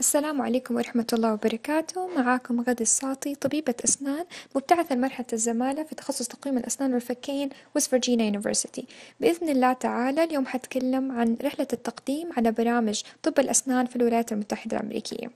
السلام عليكم ورحمة الله وبركاته معاكم غد الساطي طبيبة أسنان مبتعثة لمرحلة الزمالة في تخصص تقويم الأسنان والفكين ويست فرجينيا يونيفرسيتي بإذن الله تعالى اليوم حتكلم عن رحلة التقديم على برامج طب الأسنان في الولايات المتحدة الأمريكية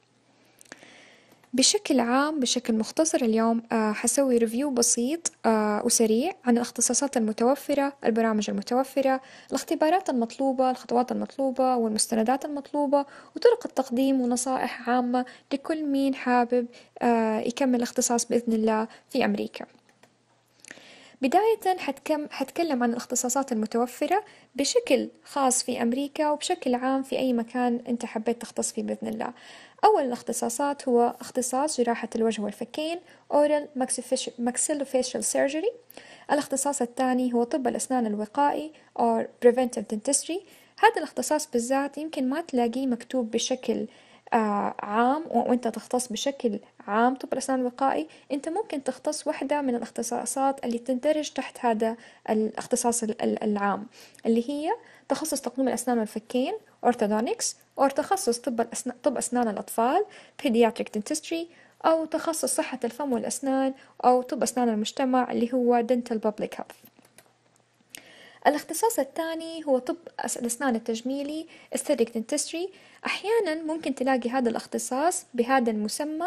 بشكل عام بشكل مختصر اليوم آه، حسوي ريفيو بسيط آه، وسريع عن الاختصاصات المتوفرة البرامج المتوفرة الاختبارات المطلوبة الخطوات المطلوبة والمستندات المطلوبة وطرق التقديم ونصائح عامة لكل مين حابب آه، يكمل اختصاص بإذن الله في أمريكا بداية حتكم حتكلم عن الاختصاصات المتوفرة بشكل خاص في أمريكا وبشكل عام في أي مكان أنت حبيت تختص فيه بإذن الله أول الاختصاصات هو اختصاص جراحة الوجه والفكين Oral Maxillofacial Surgery الاختصاص الثاني هو طب الأسنان الوقائي or Preventive Dentistry هذا الاختصاص بالذات يمكن ما تلاقيه مكتوب بشكل آه، عام وانت تختص بشكل عام طب الأسنان الوقائي انت ممكن تختص واحدة من الاختصاصات اللي تندرج تحت هذا الاختصاص العام اللي هي تخصص تقنوم الأسنان والفكين orthodontics أو تخصص طب الأسنان طب أسنان الأطفال pediatric dentistry أو تخصص صحة الفم والأسنان أو طب أسنان المجتمع اللي هو dental public health الاختصاص الثاني هو طب الأسنان التجميلي aesthetic dentistry أحيانا ممكن تلاقي هذا الاختصاص بهذا المسمى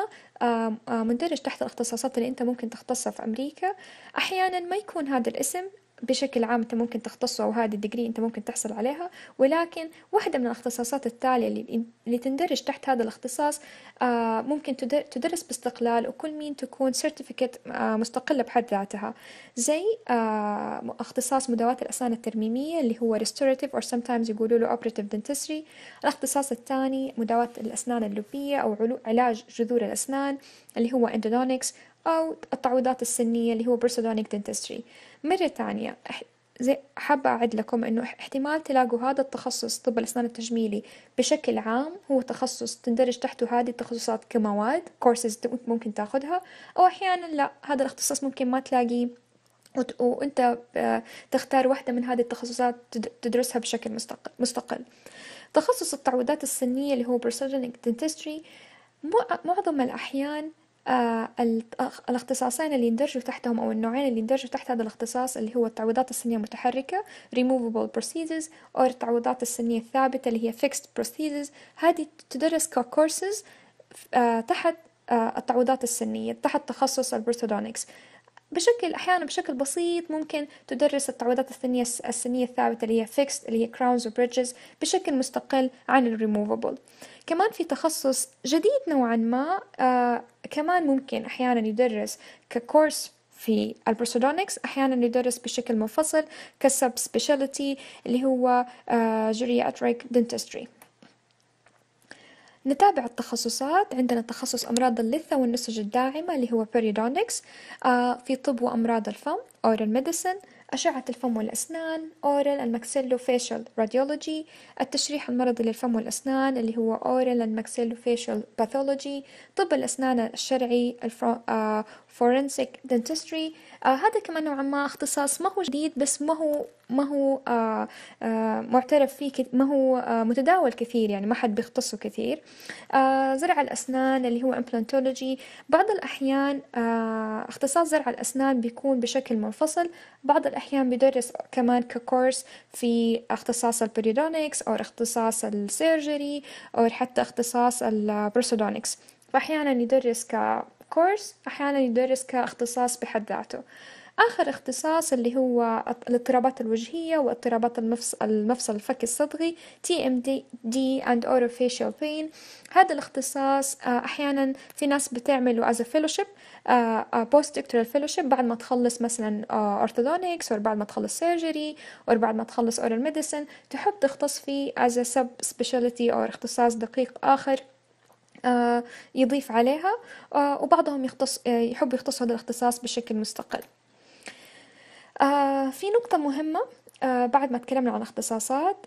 مندرج تحت الاختصاصات اللي أنت ممكن تختصها في أمريكا أحيانا ما يكون هذا الاسم بشكل عام انت ممكن تختصه او هذه الديجري انت ممكن تحصل عليها ولكن واحده من الاختصاصات التاليه اللي, اللي تندرج تحت هذا الاختصاص آه، ممكن تدرس باستقلال وكل مين تكون سيرتيفيكت آه، مستقله بحد ذاتها زي آه، اختصاص مداوات الاسنان الترميميه اللي هو ريستوراتيف or سمتايمز يقولوا له اوبريتيف دنتستري الاختصاص الثاني مداوات الاسنان اللبيه او علاج جذور الاسنان اللي هو اندودونكس أو التعويضات السنية اللي هو برسودونيك دنتستري مرة ثانية زي حابة أعد لكم إنه احتمال تلاقوا هذا التخصص طب الأسنان التجميلي بشكل عام هو تخصص تندرج تحته هذه التخصصات كمواد كورسز ممكن تاخذها أو أحيانا لا هذا الاختصاص ممكن ما تلاقيه وانت آه، تختار واحدة من هذه التخصصات تدرسها بشكل مستقل, مستقل. تخصص التعويضات السنية اللي هو برسودونيك دنتستري معظم الأحيان آه، الاختصاصين اللي يندرجوا تحتهم أو النوعين اللي يندرجوا تحت هذا الاختصاص اللي هو التعويضات السنية المتحركة removable procedures أو التعويضات السنية الثابتة اللي هي fixed procedures هذه تدرس ككورسز آه، تحت آه، التعويضات السنية تحت تخصص البرثودونكس بشكل أحيانا بشكل بسيط ممكن تدرس التعويضات السنية السنية الثابتة اللي هي fixed اللي هي crowns وbridges بشكل مستقل عن الريموفبل كمان في تخصص جديد نوعا ما آه كمان ممكن أحيانا يدرس ككورس في البروسودونكس احيانا يدرس بشكل منفصل كسب سبيشاليتي اللي هو آه، جيرياتريك دنتستري نتابع التخصصات عندنا تخصص أمراض اللثة والنسج الداعمة اللي هو periodontics آه، في طب وأمراض الفم oral medicine أشعة الفم والأسنان oral and maxillofacial radiology التشريح المرضي للفم والأسنان اللي هو oral and maxillofacial pathology طب الأسنان الشرعي آه، forensic dentistry آه هذا كمان نوعا ما اختصاص ما هو جديد بس ما هو ما هو آه آه معترف فيه ما هو آه متداول كثير يعني ما حد بيختصه كثير آه زرع الأسنان اللي هو امبلانتولوجي بعض الأحيان آه اختصاص زرع الأسنان بيكون بشكل منفصل بعض الأحيان بيدرس كمان ككورس في اختصاص البريدونكس أو اختصاص السيرجري أو حتى اختصاص البروسودونكس فأحيانا يدرس ك كورس أحيانا يدرس كاختصاص بحد ذاته آخر اختصاص اللي هو الاضطرابات الوجهية واضطرابات المفصل, المفصل الفكي الصدغي TMD and Orofacial Pain هذا الاختصاص آه، أحيانا في ناس بتعمله as a fellowship آه، آه، post doctoral fellowship بعد ما تخلص مثلا orthodontics أو بعد ما تخلص surgery أو بعد ما تخلص oral medicine تحب تختص فيه as a sub specialty أو اختصاص دقيق آخر آه، يضيف عليها آه، وبعضهم يختص آه، يحب يختص هذا الاختصاص بشكل مستقل في نقطة مهمة بعد ما تكلمنا عن اختصاصات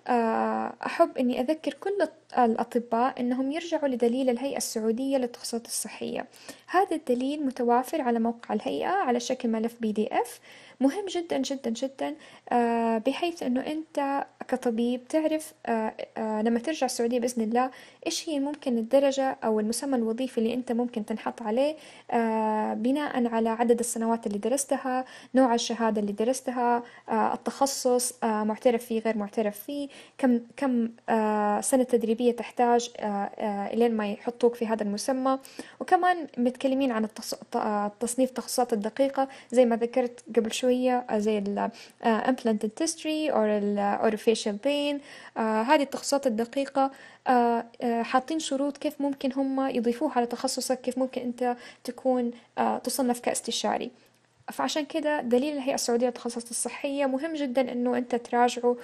أحب أني أذكر كل الأطباء أنهم يرجعوا لدليل الهيئة السعودية للتخصصات الصحية هذا الدليل متوافر على موقع الهيئة على شكل ملف بي دي اف مهم جدا جدا جدا آه، بحيث انه انت كطبيب تعرف آه، آه، لما ترجع السعودية بإذن الله إيش هي ممكن الدرجة أو المسمى الوظيفي اللي أنت ممكن تنحط عليه بناء على عدد السنوات اللي درستها نوع الشهادة اللي درستها التخصص معترف فيه غير معترف فيه كم كم سنة تدريبية تحتاج إلين ما يحطوك في هذا المسمى وكمان متكلمين عن التصنيف التخصصات الدقيقة زي ما ذكرت قبل شوي شوية آه، زي ال آه، implant dentistry أو ال آه، or facial pain هذه التخصصات الدقيقة حاطين شروط كيف ممكن هم يضيفوها على تخصصك كيف ممكن أنت تكون تصنف كاستشاري فعشان كده دليل الهيئة السعودية للتخصصات الصحية مهم جدا انه انت تراجعه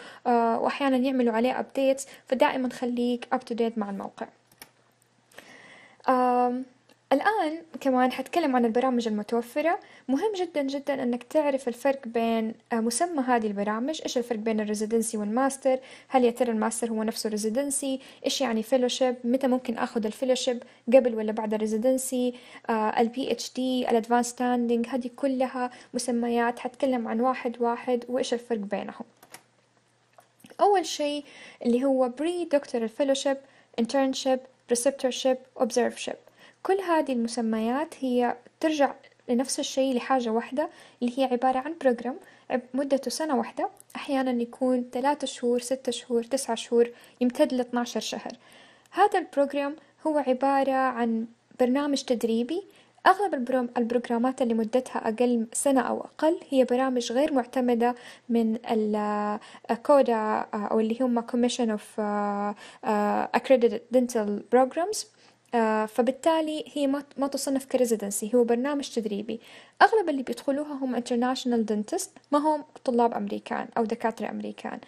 واحيانا يعملوا عليه ابديتس فدائما خليك اب تو ديت مع الموقع الآن كمان حتكلم عن البرامج المتوفرة مهم جدا جدا أنك تعرف الفرق بين آه، مسمى هذه البرامج إيش الفرق بين الريزيدنسي والماستر هل يا ترى الماستر هو نفسه ريزيدنسي إيش يعني فيلوشيب متى ممكن أخذ الفيلوشيب قبل ولا بعد الريزيدنسي البي اتش دي الادفانس ستاندينج هذه كلها مسميات حتكلم عن واحد واحد وإيش الفرق بينهم أول شيء اللي هو بري دكتور الفيلوشيب internship receptorship, observership كل هذه المسميات هي ترجع لنفس الشيء لحاجة واحدة اللي هي عبارة عن بروجرام مدته سنة واحدة أحيانا يكون ثلاثة شهور ستة شهور تسعة شهور يمتد ل 12 شهر هذا البروجرام هو عبارة عن برنامج تدريبي أغلب البروجرامات اللي مدتها أقل سنة أو أقل هي برامج غير معتمدة من الكودا آه، آه، أو اللي هم Commission of آه، Accredited Dental Programs آه، فبالتالي هي ما تصنف كريزيدنسي هو برنامج تدريبي أغلب اللي بيدخلوها هم انترناشونال دنتست ما هم طلاب أمريكان أو دكاترة أمريكان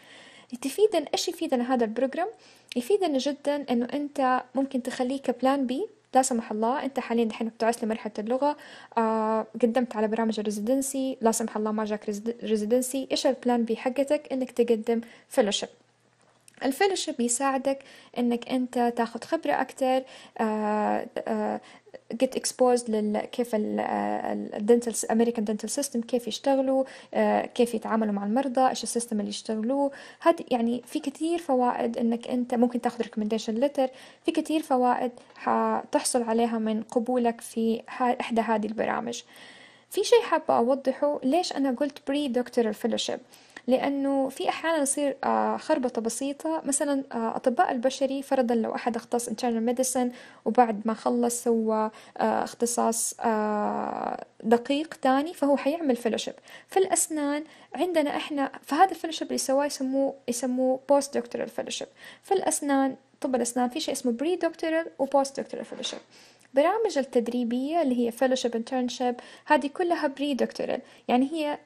تفيدنا إيش يفيدنا هذا البروجرام يفيدنا جدا إنه أنت ممكن تخليه كبلان بي لا سمح الله انت حاليا دحين بتعس لمرحله اللغه آه قدمت على برامج الريزيدنسي لا سمح الله ما جاك ريزيدنسي ايش البلان بي حقتك انك تقدم فيلوشيب الفيلوشيب بيساعدك انك انت تاخد خبرة اكتر آه، آه، get exposed لكيف الدنتال امريكان دنتل سيستم كيف يشتغلوا آه، كيف يتعاملوا مع المرضى ايش السيستم اللي يشتغلوه هاد يعني في كثير فوائد انك انت ممكن تاخذ ريكومنديشن ليتر في كثير فوائد حتحصل عليها من قبولك في احدى هذه البرامج في شيء حابة أوضحه ليش أنا قلت بري دكتورال فيلوشيب لأنه في أحيانا يصير آه، خربطة بسيطة مثلا آه، أطباء البشري فرضا لو أحد اختص internal medicine وبعد ما خلص سوى آه، اختصاص دقيق تاني فهو حيعمل فيلوشيب في الأسنان عندنا إحنا فهذا الفيلوشيب اللي سواه يسموه يسموه بوست دكتورال فيلوشيب في الأسنان طب الأسنان في شيء اسمه بري دكتورال وبوست دكتورال فيلوشيب برامج التدريبية اللي هي fellowship internship هذه كلها بري دكتورال يعني هي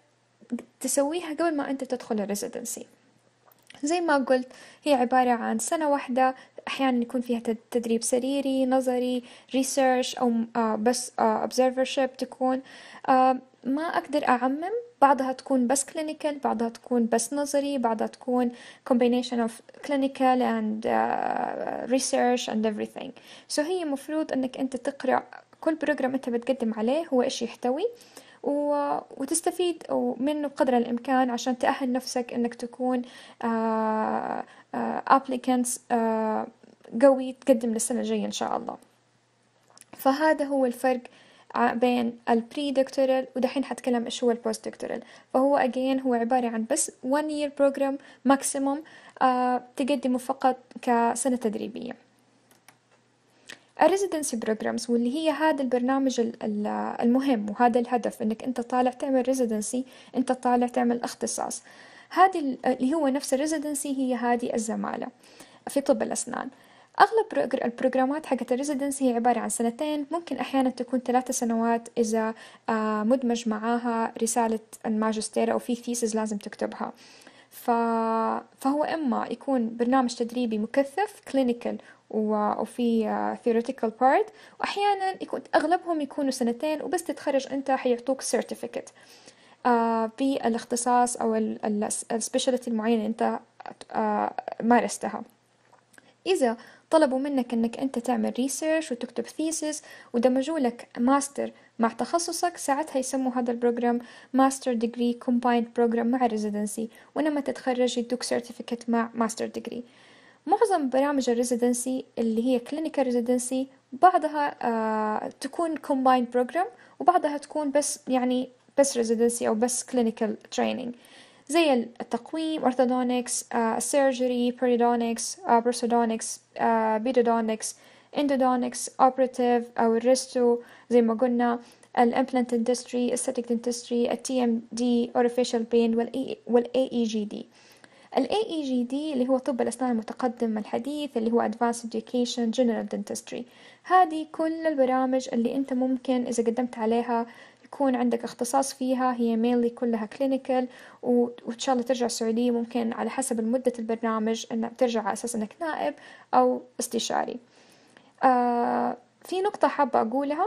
تسويها قبل ما أنت تدخل الريزيدنسي زي ما قلت هي عبارة عن سنة واحدة أحيانا يكون فيها تدريب سريري نظري ريسيرش أو آه، بس آه، observership تكون آه، ما أقدر أعمم بعضها تكون بس كلينيكال بعضها تكون بس نظري بعضها تكون combination of clinical and uh, research and everything so هي مفروض أنك أنت تقرأ كل بروجرام أنت بتقدم عليه هو إيش يحتوي uh, وتستفيد منه قدر الإمكان عشان تأهل نفسك إنك تكون آه، آه، applicants آه، قوي تقدم للسنة الجاية إن شاء الله فهذا هو الفرق بين البري دكتورال ودحين حتكلم ايش هو البوست دكتورال فهو اجين هو عبارة عن بس 1 year program maximum تقدمه فقط كسنة تدريبية الريزيدنسي بروجرامز واللي هي هذا البرنامج المهم وهذا الهدف انك انت طالع تعمل ريزيدنسي انت طالع تعمل اختصاص هذه اللي هو نفس الريزيدنسي هي هذه الزمالة في طب الأسنان أغلب البروجرامات حقت الريزيدنسي هي عبارة عن سنتين ممكن أحيانا تكون ثلاثة سنوات إذا آه، مدمج معاها رسالة الماجستير أو في ثيسز لازم تكتبها ف... فهو إما يكون برنامج تدريبي مكثف كلينيكال وفي آه، theoretical part وأحيانا يكون أغلبهم يكونوا سنتين وبس تتخرج أنت حيعطوك certificate في آه، الاختصاص أو specialty المعينة أنت آه، مارستها إذا طلبوا منك انك انت تعمل ريسيرش وتكتب ثيسيس ودمجوا لك ماستر مع تخصصك ساعتها يسموا هذا البروجرام ماستر ديجري كومبايند بروجرام مع ريزيدنسي ولما تتخرج يدوك سيرتيفيكت مع ماستر ديجري معظم برامج الريزيدنسي اللي هي كلينيكال ريزيدنسي بعضها آه تكون كومبايند بروجرام وبعضها تكون بس يعني بس ريزيدنسي او بس كلينيكال تريننج زي التقويم orthodontics uh, surgery periodontics uh, prosthodontics uh, periodontics endodontics operative أو الريستو زي ما قلنا implant dentistry aesthetic dentistry TMD artificial pain وال اي جي دي اللي هو طب الاسنان المتقدم الحديث اللي هو advanced education general dentistry هذه كل البرامج اللي انت ممكن اذا قدمت عليها تكون عندك اختصاص فيها هي مينلي كلها كلينيكال وإن شاء الله ترجع السعودية ممكن على حسب مدة البرنامج إنك ترجع على أساس إنك نائب أو استشاري آه في نقطة حابة أقولها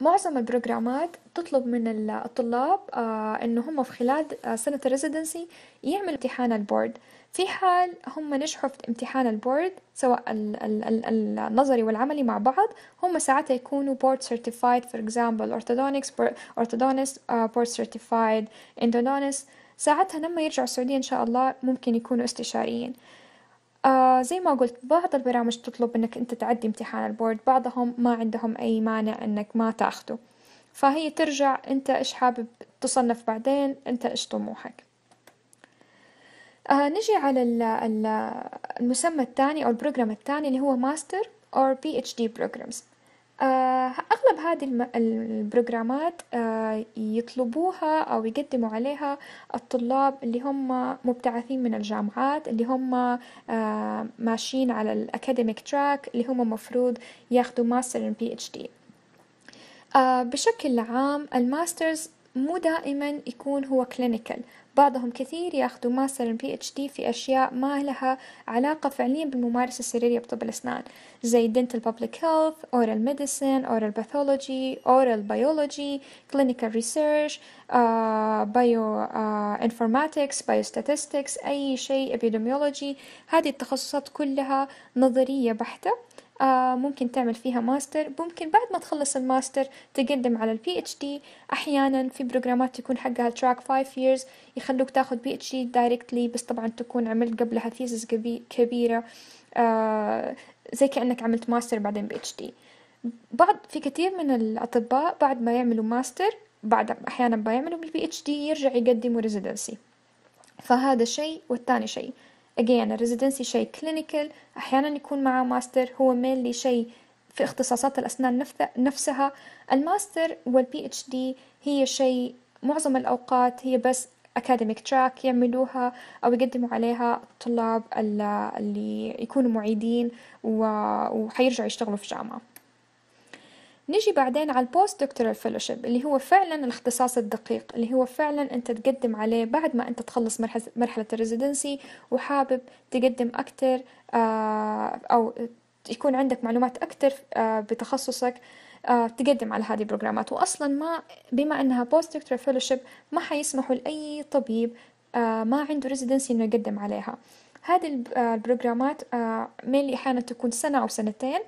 معظم البروجرامات تطلب من الطلاب آه انه هم في خلال آه، سنة الريزيدنسي يعملوا امتحان البورد في حال هم نجحوا في امتحان البورد سواء النظري والعملي مع بعض هم ساعتها يكونوا بورد سيرتيفايد فور اكزامبل اورثودونكس اورثودونس بورد سيرتيفايد اندونونس ساعتها لما يرجعوا السعودية إن شاء الله ممكن يكونوا استشاريين آه زي ما قلت بعض البرامج تطلب انك انت تعدي امتحان البورد بعضهم ما عندهم اي مانع انك ما تاخده فهي ترجع انت ايش حابب تصنف بعدين انت ايش طموحك آه نجي على ال ال المسمى الثاني أو البروجرام الثاني اللي هو ماستر أو بي اتش دي بروجرامز أغلب هذه البروجرامات آه يطلبوها أو يقدموا عليها الطلاب اللي هم مبتعثين من الجامعات اللي هم آه ماشيين على الأكاديميك تراك اللي هم مفروض ياخدوا ماستر بي اتش دي بشكل عام الماسترز مو دائما يكون هو كلينيكال بعضهم كثير ياخذوا ماستر بي اتش دي في اشياء ما لها علاقه فعليا بالممارسه السريريه بطب الاسنان زي دنتال بابليك هيلث اورال ميديسن اورال باثولوجي اورال بيولوجي كلينيكال ريسيرش بايو انفورماتكس بايو ستاتستكس اي شيء ابيدوميولوجي هذه التخصصات كلها نظريه بحته آه، ممكن تعمل فيها ماستر ممكن بعد ما تخلص الماستر تقدم على البي اتش دي احيانا في بروجرامات تكون حقها تراك 5 years يخلوك تاخذ بي اتش دي دايركتلي بس طبعا تكون عملت قبلها ثيسس كبيره آه، زي كانك عملت ماستر بعدين بي اتش دي بعض في كثير من الاطباء بعد ما يعملوا ماستر بعد احيانا بيعملوا بي اتش دي يرجع يقدموا ريزيدنسي فهذا شيء والثاني شيء again الريزيدنسي شيء كلينيكال احيانا يكون معه ماستر هو مينلي شيء في اختصاصات الاسنان نفسها الماستر والبي اتش دي هي شيء معظم الاوقات هي بس اكاديميك تراك يعملوها او يقدموا عليها الطلاب اللي يكونوا معيدين وحيرجعوا يشتغلوا في جامعه نجي بعدين على البوست دكتورال فيلوشيب اللي هو فعلا الاختصاص الدقيق اللي هو فعلا انت تقدم عليه بعد ما انت تخلص مرحلة الريزيدنسي وحابب تقدم اكتر آه، او يكون عندك معلومات اكتر آه، بتخصصك آه، تقدم على هذه البروجرامات واصلا ما بما انها بوست دكتورال فيلوشيب ما حيسمحوا لاي طبيب ما عنده ريزيدنسي انه يقدم عليها هذه البروجرامات ميلي احيانا تكون سنه او سنتين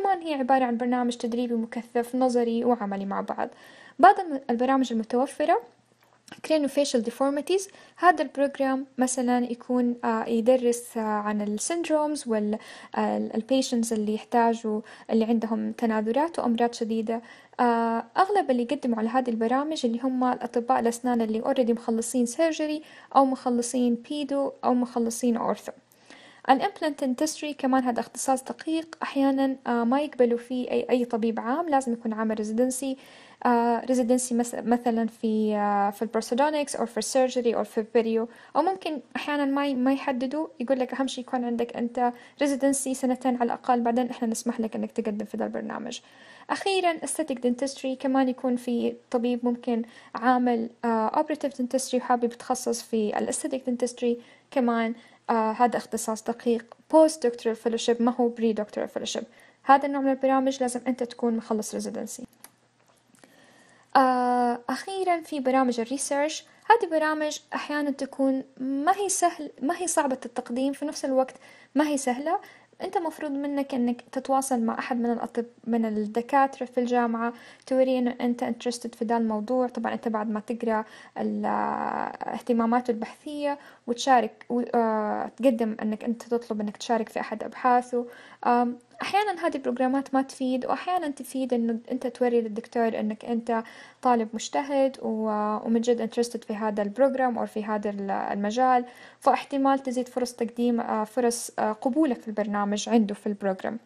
كمان هي عبارة عن برنامج تدريبي مكثف نظري وعملي مع بعض بعض البرامج المتوفرة كرينو فيشل ديفورميتيز هذا البروجرام مثلا يكون آه، يدرس آه، عن السندرومز والبيشنز آه، اللي يحتاجوا اللي عندهم تناذرات وامراض شديده اغلب اللي يقدموا على هذه البرامج اللي هم الاطباء الاسنان اللي اوريدي مخلصين سيرجري او مخلصين بيدو او مخلصين اورثو الامبلنت دنتستري كمان هذا اختصاص دقيق احيانا آه، ما يقبلوا فيه اي اي طبيب عام لازم يكون عامل ريزيدنسي ريزيدنسي مثلا في آه، في البروستودونكس او في السيرجري او في البريو او ممكن احيانا ما ما يحددوا يقول لك اهم شيء يكون عندك انت ريزيدنسي سنتين على الاقل بعدين احنا نسمح لك انك تقدم في ذا البرنامج اخيرا استاتيك دنتستري كمان يكون في طبيب ممكن عامل اوبريتيف آه، دنتستري وحابب يتخصص في الاستاتيك دنتستري كمان آه هذا اختصاص دقيق بوست دكتورال فيلوشيب ما هو بري دكتورال فيلوشيب هذا النوع من البرامج لازم أنت تكون مخلص ريزيدنسي آه أخيرا في برامج الريسيرش هذه برامج أحيانا تكون ما هي سهل ما هي صعبة التقديم في نفس الوقت ما هي سهلة انت مفروض منك انك تتواصل مع احد من الاطباء من الدكاتره في الجامعه توري انه انت انترستد في ذا الموضوع طبعا انت بعد ما تقرا اهتماماته البحثيه وتشارك وتقدم آه، انك انت تطلب انك تشارك في احد ابحاثه احيانا هذه البروجرامات ما تفيد واحيانا تفيد انه انت توري للدكتور انك انت طالب مجتهد ومن جد انترستد في هذا البروجرام او في هذا المجال فاحتمال تزيد فرص تقديم آه، فرص آه، قبولك في البرنامج عنده في البروجرام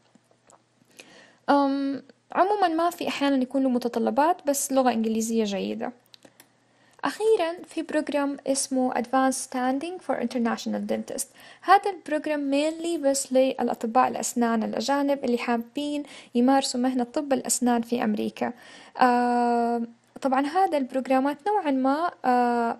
عموما ما في احيانا يكون له متطلبات بس لغة انجليزية جيدة أخيرا في بروجرام اسمه Advanced Standing for International Dentist هذا البروجرام mainly بس للأطباء الأسنان الأجانب اللي حابين يمارسوا مهنة طب الأسنان في أمريكا آه طبعا هذا البروجرامات نوعا ما آه،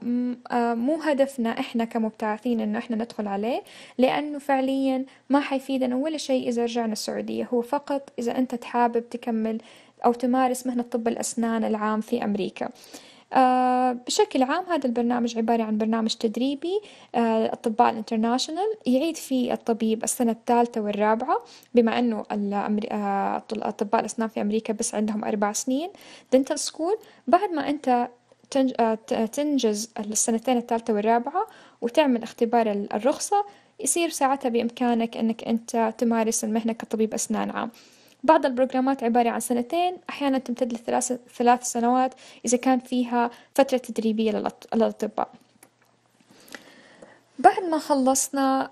آه، مو هدفنا احنا كمبتعثين انه احنا ندخل عليه لانه فعليا ما حيفيدنا ولا شيء اذا رجعنا السعوديه هو فقط اذا انت تحابب تكمل او تمارس مهنه طب الاسنان العام في امريكا آه آه، بشكل عام هذا البرنامج عبارة عن برنامج تدريبي الأطباء آه، الانترناشنال يعيد فيه الطبيب السنة الثالثة والرابعة بما أنه آه، أطباء الأسنان في أمريكا بس عندهم أربع سنين دنتال سكول بعد ما أنت تنجز السنتين الثالثة والرابعة وتعمل اختبار الرخصة يصير ساعتها بإمكانك أنك أنت تمارس المهنة كطبيب أسنان عام بعض البروجرامات عبارة عن سنتين أحيانا تمتد لثلاث سنوات إذا كان فيها فترة تدريبية للأطباء بعد ما خلصنا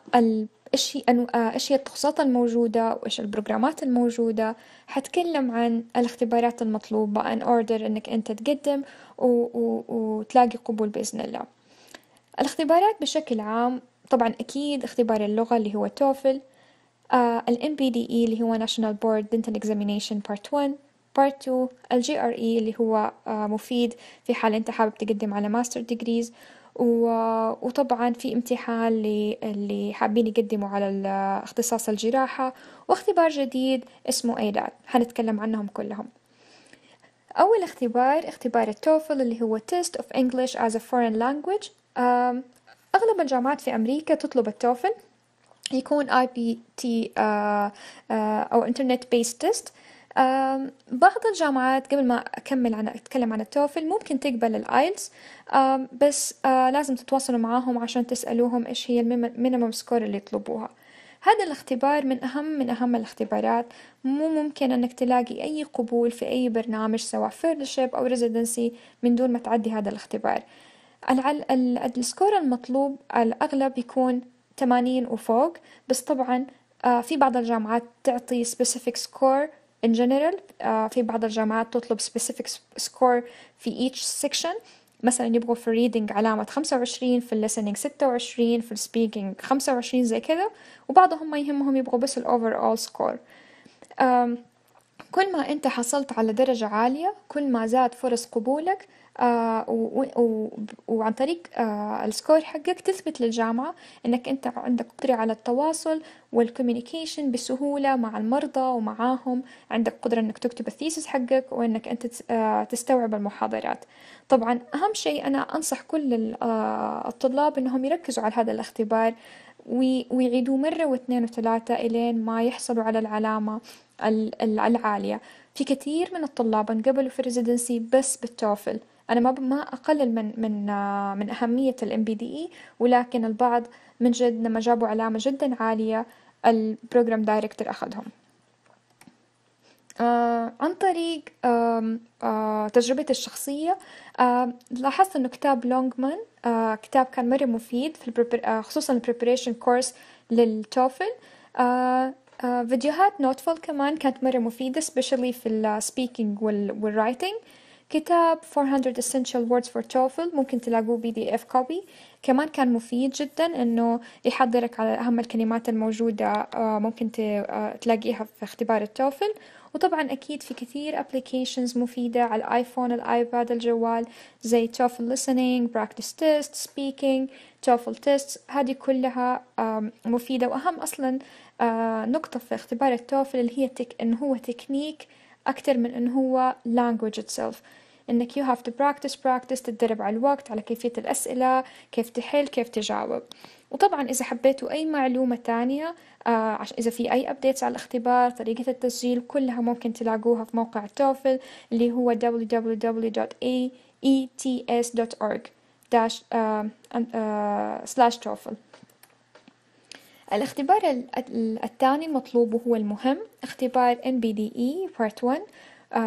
إيش آه، أشياء إيش هي التخصصات الموجودة وإيش البروجرامات الموجودة حتكلم عن الاختبارات المطلوبة أن أوردر إنك أنت تقدم و... و... وتلاقي قبول بإذن الله الاختبارات بشكل عام طبعا أكيد اختبار اللغة اللي هو توفل آه، ال NPDE اللي هو National Board Dental Examination Part 1 Part 2 ال GRE اللي هو آه، مفيد في حال أنت حابب تقدم على Master Degrees وطبعا في امتحان اللي حابين يقدموا على اختصاص الجراحة واختبار جديد اسمه ايدات حنتكلم عنهم كلهم أول اختبار اختبار التوفل اللي هو Test of English as a Foreign Language أغلب الجامعات في أمريكا تطلب التوفل يكون اي بي تي او انترنت بيس تيست بعض الجامعات قبل ما أكمل عن أتكلم عن التوفل ممكن تقبل الآيلتس بس آه، لازم تتواصلوا معاهم عشان تسألوهم إيش هي المينيمم سكور اللي يطلبوها هذا الاختبار من أهم من أهم الاختبارات مو ممكن أنك تلاقي أي قبول في أي برنامج سواء فيلوشيب أو ريزيدنسي من دون ما تعدي هذا الاختبار السكور المطلوب الأغلب يكون 80 وفوق بس طبعا آه، في بعض الجامعات تعطي specific score in general آه، في بعض الجامعات تطلب specific score في each section مثلا يبغوا في reading علامة 25 في listening 26 في speaking 25 زي كذا وبعضهم ما يهمهم يبغوا بس overall score سكور كل ما أنت حصلت على درجة عالية كل ما زاد فرص قبولك آه، وعن طريق آه، السكور حقك تثبت للجامعة أنك أنت عندك قدرة على التواصل والكوميونيكيشن بسهولة مع المرضى ومعاهم عندك قدرة أنك تكتب الثيسس حقك وأنك أنت آه، تستوعب المحاضرات طبعا أهم شيء أنا أنصح كل الطلاب أنهم يركزوا على هذا الاختبار ويعيدوه مرة واثنين وثلاثة إلين ما يحصلوا على العلامة العالية في كثير من الطلاب انقبلوا في الريزيدنسي بس بالتوفل أنا ما ما أقلل من من آه، من أهمية الام بي دي إي ولكن البعض من جد لما جابوا علامة جدا عالية البروجرام دايركتور أخذهم آه، عن طريق آه، تجربتي الشخصية آه، لاحظت إنه كتاب لونجمان آه، كتاب كان مرة مفيد في البربر... آه، خصوصا البريبريشن كورس للتوفل فيديوهات نوتفل كمان كانت مرة مفيدة سبيشلي في السبيكينج والرايتنج كتاب 400 essential words for TOEFL ممكن تلاقوه بي دي اف كوبي كمان كان مفيد جدا انه يحضرك على اهم الكلمات الموجودة ممكن تلاقيها في اختبار التوفل وطبعا أكيد في كثير ابلكيشنز مفيدة على الآيفون الآيباد الجوال زي توفل listening practice test speaking توفل تيست هذه كلها مفيدة وأهم أصلا آه، نقطة في اختبار التوفل اللي هي تك... إن هو تكنيك أكثر من إن هو language itself إنك you have to practice practice تتدرب على الوقت على كيفية الأسئلة كيف تحل كيف تجاوب وطبعا إذا حبيتوا أي معلومة تانية آه إذا في أي أبديتس على الاختبار طريقة التسجيل كلها ممكن تلاقوها في موقع التوفل اللي هو www.aets.org آه، آه، slash توفل الاختبار الثاني المطلوب وهو المهم اختبار NBDE Part 1 آه،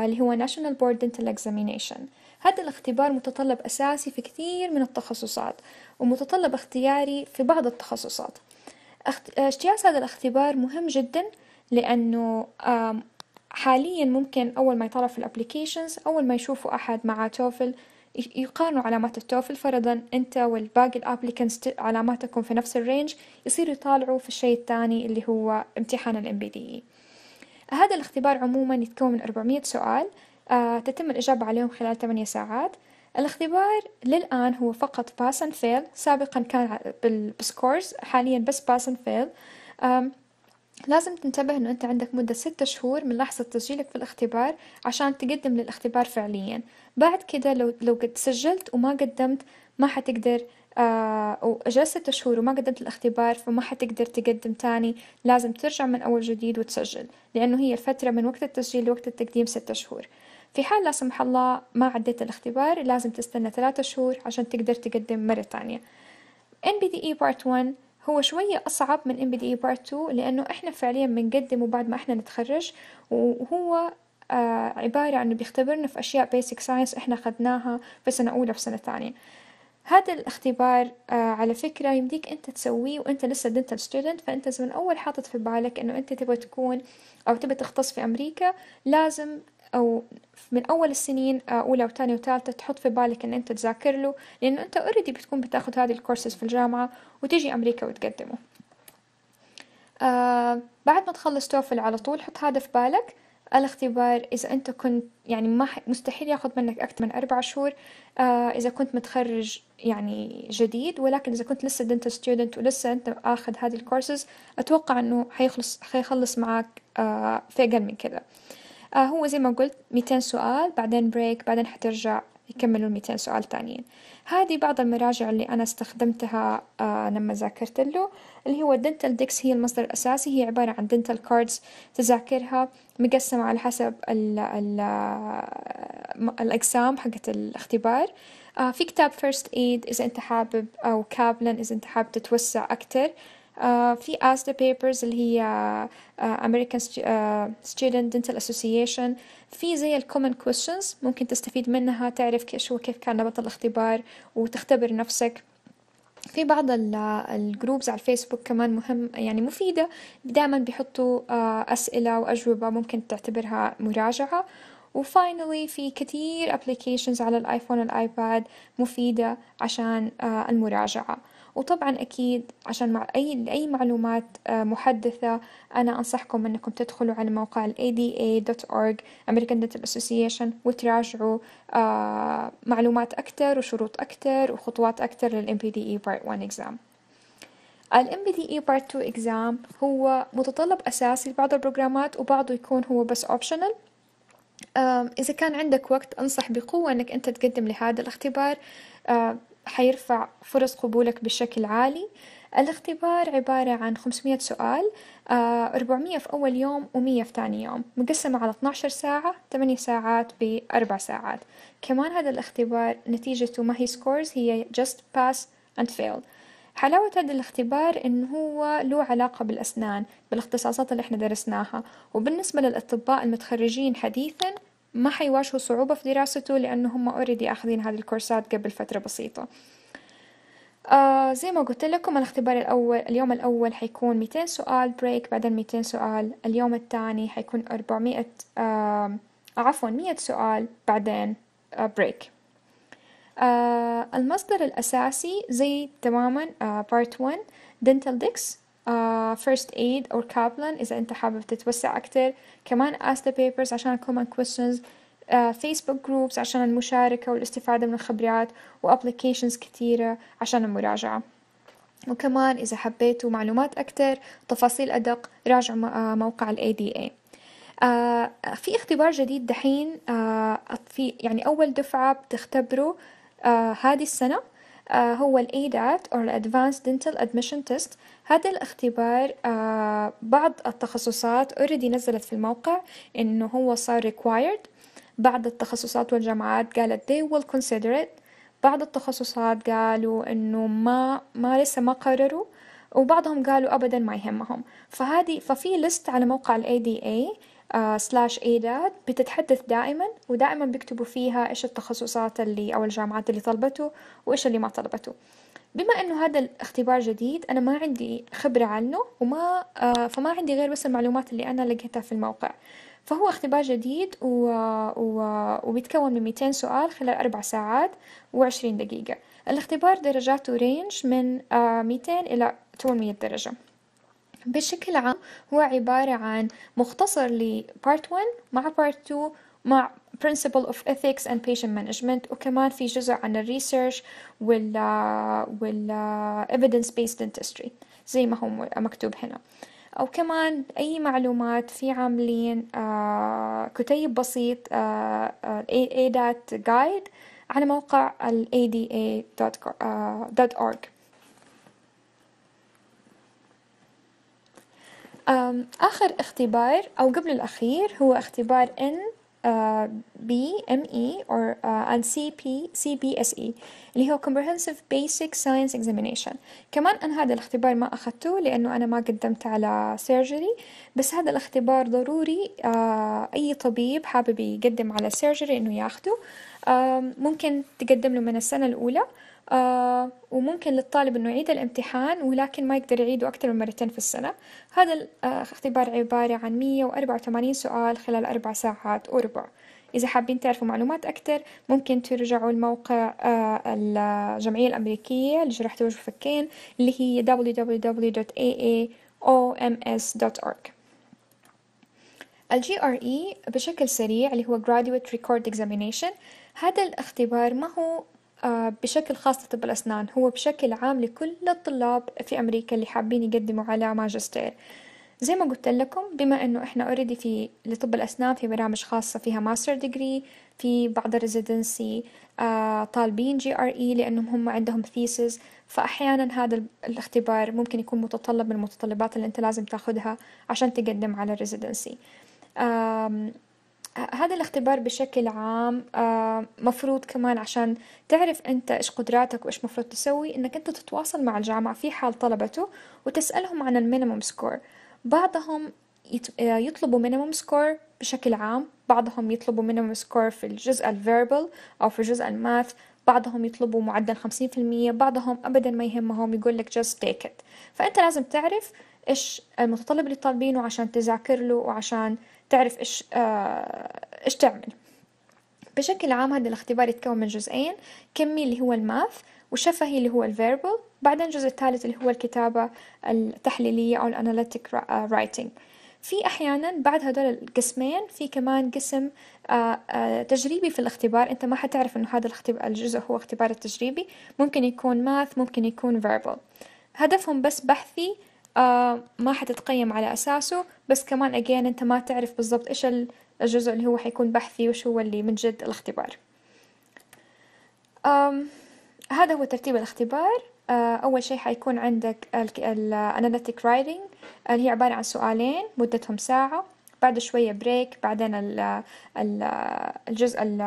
اللي هو National Board Dental Examination هذا الاختبار متطلب أساسي في كثير من التخصصات ومتطلب اختياري في بعض التخصصات اجتياز هذا الاختبار مهم جدا لأنه حاليا ممكن أول ما يطلع في الابليكيشنز أول ما يشوفوا أحد مع توفل يقارنوا علامات التوفل فرضا أنت والباقي الابليكنز علاماتكم في نفس الرينج يصيروا يطالعوا في الشيء الثاني اللي هو امتحان الام بي دي هذا الاختبار عموما يتكون من 400 سؤال آه، تتم الإجابة عليهم خلال 8 ساعات الاختبار للآن هو فقط باس and fail سابقا كان بالسكورز حاليا بس باس and fail لازم تنتبه انه انت عندك مدة ستة شهور من لحظة تسجيلك في الاختبار عشان تقدم للاختبار فعليا بعد كده لو لو قد سجلت وما قدمت ما حتقدر آه، أو جلست ستة شهور وما قدمت الاختبار فما حتقدر تقدم تاني لازم ترجع من أول جديد وتسجل لأنه هي الفترة من وقت التسجيل لوقت التقديم ستة شهور في حال لا سمح الله ما عديت الاختبار لازم تستنى ثلاثة شهور عشان تقدر تقدم مرة تانية NBDE Part 1 هو شوية أصعب من NBDE Part 2 لأنه إحنا فعليا بنقدمه بعد ما إحنا نتخرج وهو آه، عبارة عن بيختبرنا في أشياء بيسك ساينس إحنا أخذناها في سنة أولى وفي سنة ثانية هذا الاختبار آه على فكرة يمديك أنت تسويه وأنت لسه دنتال ستودنت فأنت زي من أول حاطط في بالك أنه أنت تبغى تكون أو تبغى تختص في أمريكا لازم أو من أول السنين آه، أولى وتانية وتالتة تحط في بالك إن أنت تذاكر له لأنه أنت أوريدي بتكون بتاخد هذه الكورسز في الجامعة وتجي أمريكا وتقدمه آه بعد ما تخلص توفل على طول حط هذا في بالك الاختبار إذا أنت كنت يعني ما مستحيل ياخذ منك أكثر من أربع شهور آه إذا كنت متخرج يعني جديد ولكن إذا كنت لسه دنت ستودنت ولسه أنت آخذ هذه الكورسز أتوقع إنه حيخلص حيخلص معك آه في أقل من كذا آه هو زي ما قلت 200 سؤال بعدين بريك بعدين حترجع يكملوا 200 سؤال تانيين هذه بعض المراجع اللي أنا استخدمتها آه لما ذاكرت له اللي هو دنتال ديكس هي المصدر الأساسي هي عبارة عن دنتال كاردز تذاكرها مقسمة على حسب ال ال آه، الأقسام حقت الاختبار آه في كتاب فيرست ايد إذا أنت حابب أو كابلن إذا أنت حابب تتوسع أكتر آه، في أستا بيبرز اللي هي آه، American آه، Student Dental Association في زي الكومن questions ممكن تستفيد منها تعرف كيف شو كيف كان نمط الاختبار وتختبر نفسك في بعض الجروبز على الفيسبوك كمان مهم يعني مفيدة دائما بيحطوا أسئلة وأجوبة ممكن تعتبرها مراجعة وفاينلي في كتير ابليكيشنز على الايفون والايباد مفيدة عشان المراجعة وطبعا أكيد عشان مع أي لأي معلومات آه، محدثة أنا أنصحكم أنكم تدخلوا على موقع ال ADA.org American Dental Association وتراجعوا آه، معلومات أكثر وشروط أكثر وخطوات أكثر لل MPDE Part 1 Exam ال MBDE Part 2 Exam هو متطلب أساسي لبعض البروجرامات وبعضه يكون هو بس optional إذا كان عندك وقت أنصح بقوة أنك أنت تقدم لهذا الاختبار حيرفع فرص قبولك بشكل عالي الاختبار عبارة عن 500 سؤال 400 آه، في أول يوم و100 في ثاني يوم مقسمة على 12 ساعة 8 ساعات ب 4 ساعات كمان هذا الاختبار نتيجته ما هي سكورز هي just pass and fail حلاوة هذا الاختبار إن هو له علاقة بالأسنان بالاختصاصات اللي احنا درسناها وبالنسبة للأطباء المتخرجين حديثا ما حيواجهوا صعوبة في دراسته لأنه هم اوريدي أخذين هذه الكورسات قبل فترة بسيطة آه زي ما قلت لكم الاختبار الأول اليوم الأول حيكون 200 سؤال بريك بعدين 200 سؤال اليوم الثاني حيكون 400 آه عفوا 100 سؤال بعدين آه بريك آه المصدر الأساسي زي تماما آه بارت 1 دنتال ديكس فيرست ايد او كابلن اذا انت حابب تتوسع اكثر كمان اس ذا بيبرز عشان كومن questions فيسبوك آه، جروبس عشان المشاركة والاستفادة من الخبرات وابليكيشنز كثيرة عشان المراجعة وكمان إذا حبيتوا معلومات أكثر تفاصيل أدق راجعوا آه، موقع الـ ADA آه في اختبار جديد دحين آه في يعني أول دفعة بتختبروا آه هذه السنة آه، هو ال ADAT or Advanced Dental Admission Test هذا الاختبار آه، بعض التخصصات already نزلت في الموقع انه هو صار required بعض التخصصات والجامعات قالت they will consider it بعض التخصصات قالوا انه ما ما لسه ما قرروا وبعضهم قالوا ابدا ما يهمهم فهذه ففي لست على موقع الاي دي اي سلاش آه، ايداد بتتحدث دائما ودائما بيكتبوا فيها ايش التخصصات اللي او الجامعات اللي طلبته وايش اللي ما طلبته بما انه هذا الاختبار جديد انا ما عندي خبرة عنه وما آه، فما عندي غير بس المعلومات اللي انا لقيتها في الموقع فهو اختبار جديد و... و... وبيتكون من 200 سؤال خلال أربع ساعات و20 دقيقة الاختبار درجاته رينج من 200 آه، إلى 800 درجة بشكل عام هو عبارة عن مختصر لبارت 1 مع بارت 2 مع principle of ethics and patient management وكمان في جزء عن research وال وال evidence based dentistry زي ما هو مكتوب هنا أو كمان أي معلومات في عاملين آه كتيب بسيط آه, آه، ADAT guide على موقع ADA.org آخر اختبار أو قبل الأخير هو اختبار N آه، E or uh, and S CBSE اللي هو Comprehensive Basic Science Examination كمان أنا هذا الاختبار ما أخذته لأنه أنا ما قدمت على surgery بس هذا الاختبار ضروري uh, أي طبيب حابب يقدم على surgery إنه ياخده uh, ممكن تقدم له من السنة الأولى uh, آه، وممكن للطالب انه يعيد الامتحان ولكن ما يقدر يعيده اكثر من مرتين في السنه هذا الاختبار آه، عباره عن 184 سؤال خلال اربع ساعات وربع إذا حابين تعرفوا معلومات أكثر ممكن ترجعوا لموقع آه، الجمعية الأمريكية لجراحة الوجه والفكين اللي هي www.aaoms.org الجي GRE بشكل سريع اللي هو Graduate Record Examination هذا الاختبار ما هو آه، بشكل خاص لطب الأسنان هو بشكل عام لكل الطلاب في أمريكا اللي حابين يقدموا على ماجستير زي ما قلت لكم بما انه احنا اوريدي في لطب الاسنان في برامج خاصة فيها ماستر ديجري في بعض الريزيدنسي آه، طالبين جي ار اي لانهم هم عندهم ثيسز فاحيانا هذا الاختبار ممكن يكون متطلب من المتطلبات اللي انت لازم تاخذها عشان تقدم على الريزيدنسي هذا الاختبار بشكل عام آه، مفروض كمان عشان تعرف انت ايش قدراتك وايش مفروض تسوي انك انت تتواصل مع الجامعة في حال طلبته وتسألهم عن المينيموم سكور بعضهم آه، يطلبوا مينيموم سكور بشكل عام بعضهم يطلبوا مينيموم سكور في الجزء الفيربل أو في جزء الماث بعضهم يطلبوا معدل 50% بعضهم أبدا ما يهمهم يقول لك just take it فأنت لازم تعرف إيش المتطلب اللي طالبينه عشان تذاكر له وعشان تعرف إيش آه، إيش تعمل بشكل عام هذا الاختبار يتكون من جزئين كمي اللي هو الماث وشفهي اللي هو الفيربل بعدين الجزء الثالث اللي هو الكتابة التحليلية أو الأناليتيك آه، رايتنج في أحيانا بعد هدول القسمين في كمان قسم آه، تجريبي في الاختبار أنت ما حتعرف أنه هذا الجزء هو اختبار التجريبي ممكن يكون ماث ممكن يكون فيربل هدفهم بس بحثي آه، ما حتتقيم على أساسه بس كمان أجين أنت ما تعرف بالضبط إيش الجزء اللي هو حيكون بحثي وش هو اللي من جد الاختبار هذا هو ترتيب الاختبار آه، أول شيء حيكون عندك الـ, Analytic Writing اللي هي عبارة عن سؤالين مدتهم ساعة بعد شوية بريك بعدين الـ الـ الجزء الـ,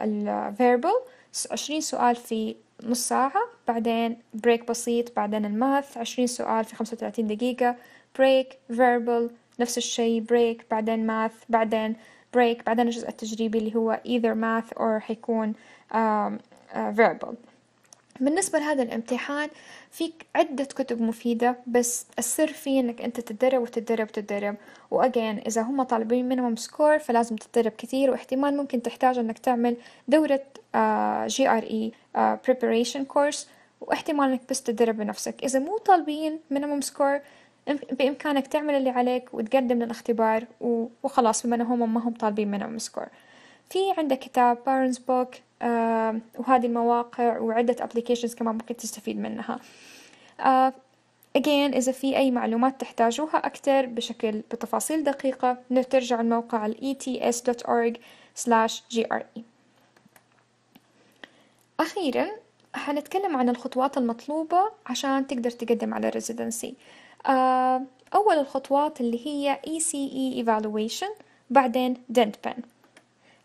الـ Verbal عشرين سؤال في نص ساعة بعدين بريك بسيط بعدين الماث عشرين سؤال في خمسة وثلاثين دقيقة بريك فيربل نفس الشيء بريك بعدين ماث بعدين بريك بعدين الجزء التجريبي اللي هو either math or حيكون فيربل uh, آه، verbal بالنسبة لهذا الامتحان في عدة كتب مفيدة بس السر فيه انك انت تتدرب وتتدرب وتتدرب واجين اذا هم طالبين مينيمم سكور فلازم تتدرب كثير واحتمال ممكن تحتاج انك تعمل دورة جي ار اي preparation كورس واحتمال انك بس تتدرب بنفسك اذا مو طالبين مينيمم سكور بامكانك تعمل اللي عليك وتقدم للاختبار وخلاص بما انهم ما هم طالبين مينيمم سكور في عندك كتاب بارنز بوك آه، وهذه المواقع وعدة applications كمان ممكن تستفيد منها آه، again إذا في أي معلومات تحتاجوها أكثر بشكل بتفاصيل دقيقة ترجع الموقع ال ets.org/gre أخيرا حنتكلم عن الخطوات المطلوبة عشان تقدر تقدم على residency آه، أول الخطوات اللي هي ECE e evaluation بعدين dent pen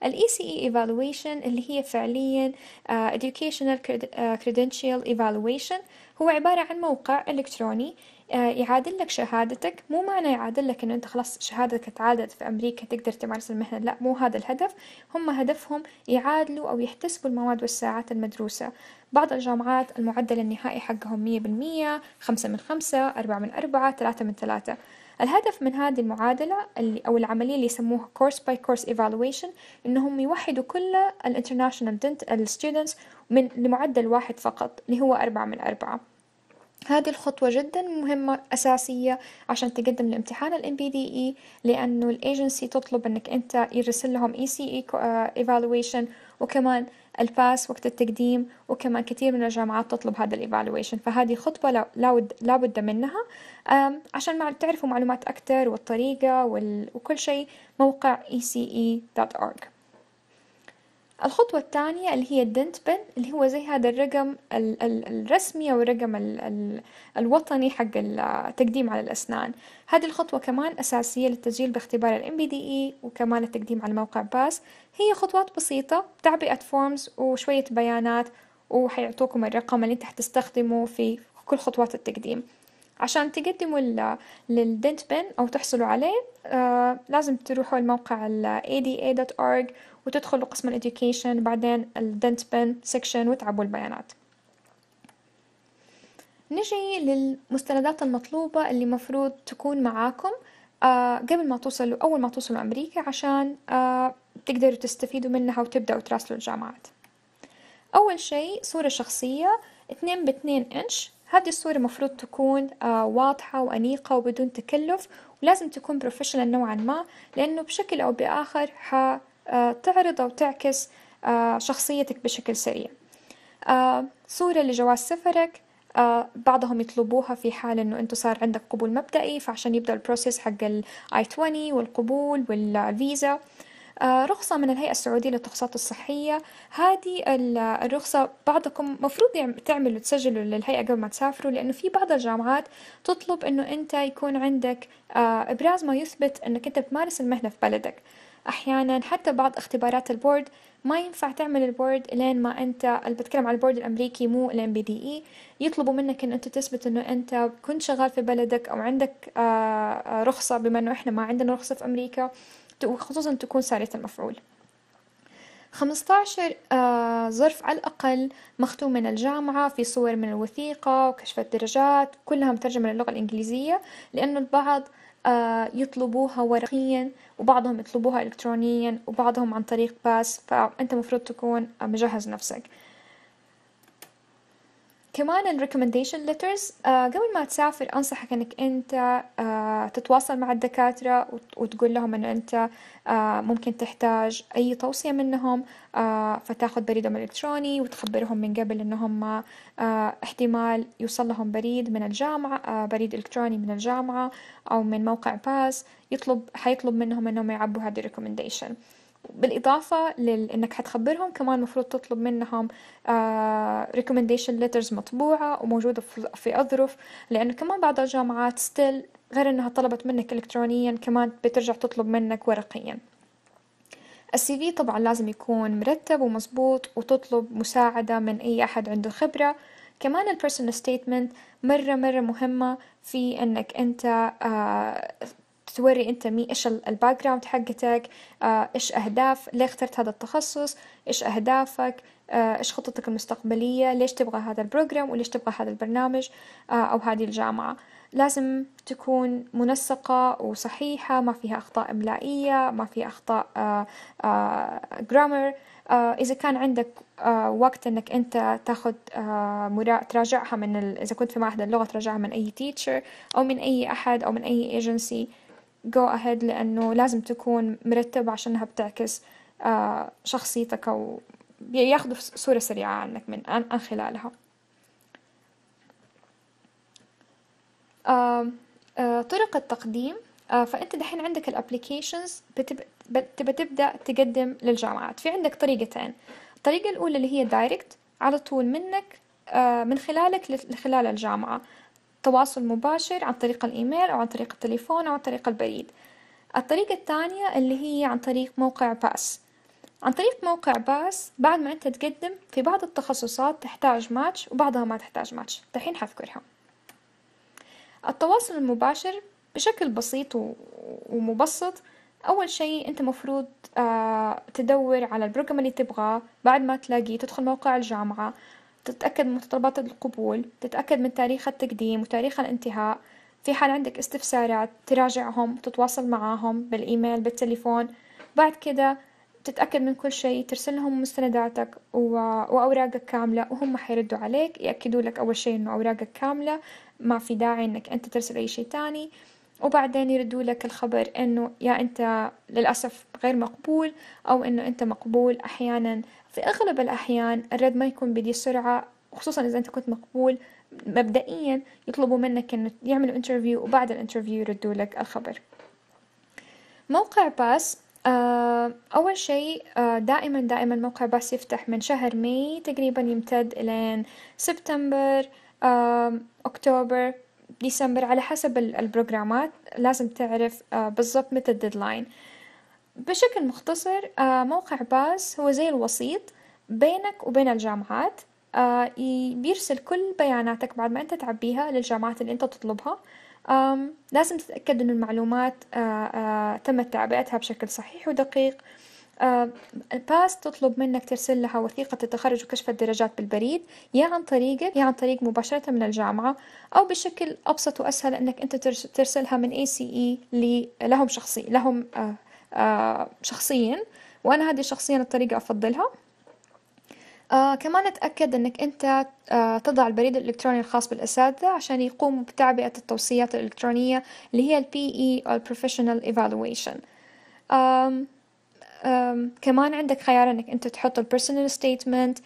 الـ ECE Evaluation اللي هي فعليا آه، Educational آه، Credential Evaluation هو عبارة عن موقع إلكتروني آه، يعادل لك شهادتك مو معنى يعادل لك انه انت خلاص شهادتك تعادت في امريكا تقدر تمارس المهنة لا مو هذا الهدف هم هدفهم يعادلوا او يحتسبوا المواد والساعات المدروسة بعض الجامعات المعدل النهائي حقهم مية بالمية خمسة من خمسة أربعة من أربعة ثلاثة من ثلاثة الهدف من هذه المعادلة اللي أو العملية اللي يسموها course by course evaluation إنهم يوحدوا كل ال international students من لمعدل واحد فقط اللي هو أربعة من أربعة هذه الخطوة جدا مهمة أساسية عشان تقدم لامتحان ال MBDE لأنه agency تطلب أنك أنت يرسل لهم ECE e آه، evaluation وكمان الفاس وقت التقديم وكمان كثير من الجامعات تطلب هذا الايفالويشن فهذه خطوه لا بد منها عشان ما تعرفوا معلومات اكثر والطريقه وكل شيء موقع ecee.org الخطوة الثانية اللي هي الدنت بن اللي هو زي هذا الرقم ال ال الرسمي أو الرقم ال الوطني حق التقديم على الأسنان هذه الخطوة كمان أساسية للتسجيل باختبار الـ MBDE وكمان التقديم على موقع باس هي خطوات بسيطة تعبئة فورمز وشوية بيانات وحيعطوكم الرقم اللي انت حتستخدمه في كل خطوات التقديم عشان تقدموا للدنت بن أو تحصلوا عليه آه لازم تروحوا لموقع ada.org وتدخلوا قسم الإديوكيشن بعدين الدنت بن سكشن وتعبوا البيانات نجي للمستندات المطلوبة اللي مفروض تكون معاكم آه، قبل ما توصلوا أول ما توصلوا أمريكا عشان آه، تقدروا تستفيدوا منها وتبدأوا تراسلوا الجامعات أول شيء صورة شخصية 2 ب 2 إنش هذه الصورة مفروض تكون آه، واضحة وأنيقة وبدون تكلف ولازم تكون بروفيشنال نوعا ما لأنه بشكل أو بآخر ح تعرض أو تعكس آه، شخصيتك بشكل سريع آه، صورة لجواز سفرك آه، بعضهم يطلبوها في حال انه انت صار عندك قبول مبدئي فعشان يبدا البروسيس حق الاي 20 والقبول والفيزا رخصة من الهيئة السعودية للتخصصات الصحية هذه الرخصة بعضكم مفروض تعملوا تسجلوا للهيئة قبل ما تسافروا لأنه في بعض الجامعات تطلب أنه أنت يكون عندك إبراز ما يثبت أنك أنت بتمارس المهنة في بلدك أحيانا حتى بعض اختبارات البورد ما ينفع تعمل البورد لين ما أنت اللي بتكلم على البورد الأمريكي مو الام بي دي إي يطلبوا منك إن أنت تثبت إنه أنت كنت شغال في بلدك أو عندك آه، آه، رخصة بما إنه إحنا ما عندنا رخصة في أمريكا خصوصا تكون سارية المفعول 15 آه، ظرف على الأقل مختوم من الجامعة في صور من الوثيقة وكشف الدرجات كلها مترجمة للغة الإنجليزية لأنه البعض آه، يطلبوها ورقيا وبعضهم يطلبوها إلكترونيا وبعضهم عن طريق باس فأنت مفروض تكون مجهز نفسك كمان الريكومنديشن آه، ليترز قبل ما تسافر انصحك انك انت آه، تتواصل مع الدكاتره وتقول لهم انه انت آه، ممكن تحتاج اي توصيه منهم فتاخذ بريدهم الالكتروني وتخبرهم من قبل انهم احتمال يوصل لهم بريد من الجامعه بريد الكتروني من الجامعه او من موقع باس يطلب حيطلب منهم انهم يعبوا هذه الريكومنديشن بالإضافة لأنك حتخبرهم كمان مفروض تطلب منهم ريكومنديشن آه، ليترز مطبوعة وموجودة في أظرف لأنه كمان بعض الجامعات ستيل غير أنها طلبت منك إلكترونيا كمان بترجع تطلب منك ورقيا السي في طبعا لازم يكون مرتب ومظبوط وتطلب مساعدة من أي أحد عنده خبرة كمان البيرسونال ستيتمنت مرة مرة مهمة في انك انت آه، توري انت مي ايش الباك جراوند حقتك آه، ايش اهداف ليه اخترت هذا التخصص ايش اهدافك آه، ايش خطتك المستقبلية ليش تبغى هذا البروجرام وليش تبغى هذا البرنامج آه، او هذه الجامعة لازم تكون منسقة وصحيحة ما فيها أخطاء إملائية ما فيها أخطاء جرامر إذا كان عندك وقت إنك أنت تاخذ تراجعها من ال... إذا كنت في معهد اللغة تراجعها من أي تيتشر أو من أي أحد أو من أي ايجنسي جو اهيد لانه لازم تكون مرتبه عشانها بتعكس آه، شخصيتك او ياخذوا صوره سريعه عنك من عن خلالها آه، آه، طرق التقديم فانت دحين عندك الابليكيشنز بتبقى تبدا تقدم للجامعات في عندك طريقتين الطريقه الاولى اللي هي دايركت على طول منك من خلالك لخلال الجامعه تواصل مباشر عن طريق الإيميل أو عن طريق التليفون أو عن طريق البريد الطريقة الثانية اللي هي عن طريق موقع باس عن طريق موقع باس بعد ما أنت تقدم في بعض التخصصات تحتاج ماتش وبعضها ما تحتاج ماتش دحين حذكرها التواصل المباشر بشكل بسيط ومبسط أول شيء أنت مفروض آه، تدور على البروجرام اللي تبغاه بعد ما تلاقيه تدخل موقع الجامعة تتأكد من متطلبات القبول تتأكد من تاريخ التقديم وتاريخ الانتهاء في حال عندك استفسارات تراجعهم تتواصل معاهم بالإيميل بالتليفون بعد كده تتأكد من كل شيء ترسل لهم مستنداتك و... وأوراقك كاملة وهم حيردوا عليك يأكدوا لك أول شيء إنه أوراقك كاملة ما في داعي إنك أنت ترسل أي شيء تاني وبعدين يردوا لك الخبر إنه يا أنت للأسف غير مقبول أو إنه أنت مقبول أحيانا في أغلب الأحيان الرد ما يكون بدي سرعة خصوصا إذا أنت كنت مقبول مبدئيا يطلبوا منك إنه يعملوا انترفيو وبعد الانترفيو يردوا لك الخبر موقع باس آه، أول شيء آه، دائما دائما موقع باس يفتح من شهر ماي تقريبا يمتد إلى سبتمبر آه، أكتوبر ديسمبر على حسب البروجرامات لازم تعرف بالضبط متى الديدلاين بشكل مختصر آه، موقع باس هو زي الوسيط بينك وبين الجامعات آه، بيرسل كل بياناتك بعد ما انت تعبيها للجامعات اللي انت تطلبها لازم تتأكد ان المعلومات آه، تمت تعبئتها بشكل صحيح ودقيق باس تطلب منك ترسل لها وثيقة التخرج وكشف الدرجات بالبريد يا عن طريقه يا عن طريق مباشرة من الجامعة أو بشكل أبسط وأسهل أنك أنت ترسلها من ACE لهم شخصي لهم آه، شخصيا وأنا هذه شخصيا الطريقة أفضلها آه كمان اتأكد أنك أنت آه تضع البريد الإلكتروني الخاص بالأساتذة عشان يقوم بتعبئة التوصيات الإلكترونية اللي هي ال PE أو ال Professional Evaluation آه كمان عندك خيار انك انت تحط البيرسونال ستيتمنت